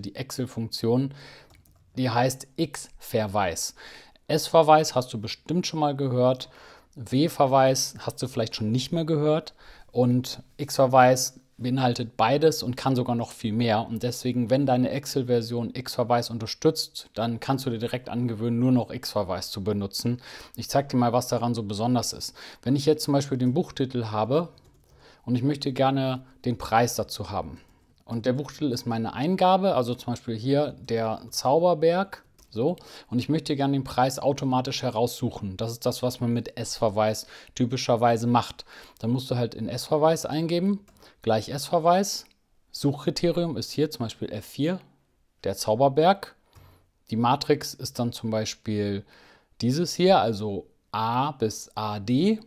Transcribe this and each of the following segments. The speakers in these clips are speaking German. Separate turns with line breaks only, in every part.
die Excel-Funktion, die heißt X-Verweis. S-Verweis hast du bestimmt schon mal gehört, W-Verweis hast du vielleicht schon nicht mehr gehört und X-Verweis beinhaltet beides und kann sogar noch viel mehr. Und deswegen, wenn deine Excel-Version X-Verweis unterstützt, dann kannst du dir direkt angewöhnen, nur noch X-Verweis zu benutzen. Ich zeige dir mal, was daran so besonders ist. Wenn ich jetzt zum Beispiel den Buchtitel habe und ich möchte gerne den Preis dazu haben, und der Buchtitel ist meine Eingabe, also zum Beispiel hier der Zauberberg. So, und ich möchte gerne den Preis automatisch heraussuchen. Das ist das, was man mit S-Verweis typischerweise macht. Dann musst du halt in S-Verweis eingeben, gleich S-Verweis. Suchkriterium ist hier zum Beispiel F4, der Zauberberg. Die Matrix ist dann zum Beispiel dieses hier, also A bis AD.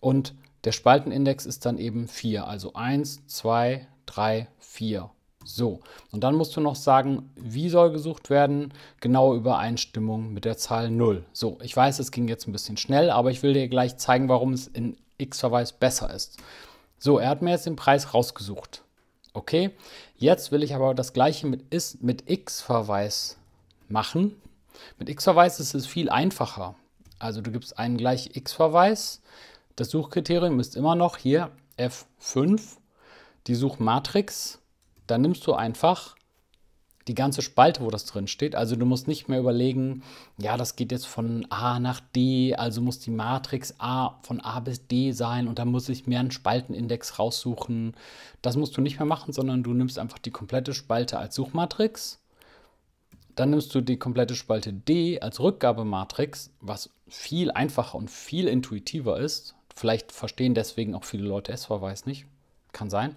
Und der Spaltenindex ist dann eben 4, also 1, 2, 3. 3, 4. So, und dann musst du noch sagen, wie soll gesucht werden? Genaue Übereinstimmung mit der Zahl 0. So, ich weiß, es ging jetzt ein bisschen schnell, aber ich will dir gleich zeigen, warum es in X-Verweis besser ist. So, er hat mir jetzt den Preis rausgesucht. Okay, jetzt will ich aber das gleiche mit, ist, mit X-Verweis machen. Mit X-Verweis ist es viel einfacher. Also du gibst einen gleich X-Verweis. Das Suchkriterium ist immer noch hier F5 die Suchmatrix, dann nimmst du einfach die ganze Spalte, wo das drin steht. Also du musst nicht mehr überlegen, ja, das geht jetzt von A nach D, also muss die Matrix A von A bis D sein und da muss ich mir einen Spaltenindex raussuchen. Das musst du nicht mehr machen, sondern du nimmst einfach die komplette Spalte als Suchmatrix. Dann nimmst du die komplette Spalte D als Rückgabematrix, was viel einfacher und viel intuitiver ist. Vielleicht verstehen deswegen auch viele Leute S-Verweis nicht. Kann sein.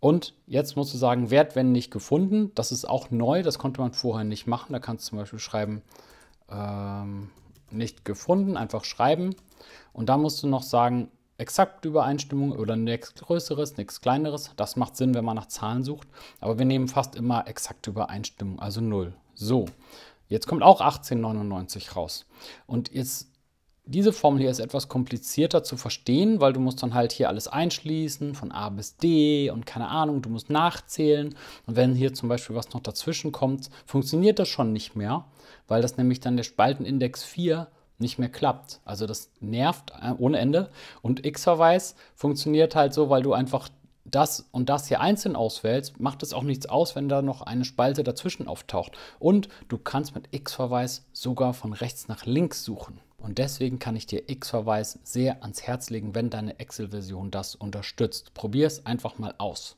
Und jetzt musst du sagen, Wert, wenn nicht gefunden. Das ist auch neu, das konnte man vorher nicht machen. Da kannst du zum Beispiel schreiben, ähm, nicht gefunden, einfach schreiben. Und dann musst du noch sagen, exakt Übereinstimmung oder nichts Größeres, nichts Kleineres. Das macht Sinn, wenn man nach Zahlen sucht. Aber wir nehmen fast immer exakt Übereinstimmung, also 0. So, jetzt kommt auch 1899 raus. Und jetzt diese Formel hier ist etwas komplizierter zu verstehen, weil du musst dann halt hier alles einschließen, von A bis D und keine Ahnung, du musst nachzählen. Und wenn hier zum Beispiel was noch dazwischen kommt, funktioniert das schon nicht mehr, weil das nämlich dann der Spaltenindex 4 nicht mehr klappt. Also das nervt äh, ohne Ende. Und X-Verweis funktioniert halt so, weil du einfach das und das hier einzeln auswählst, macht es auch nichts aus, wenn da noch eine Spalte dazwischen auftaucht. Und du kannst mit X-Verweis sogar von rechts nach links suchen. Und deswegen kann ich dir X-Verweis sehr ans Herz legen, wenn deine Excel-Version das unterstützt. Probier es einfach mal aus.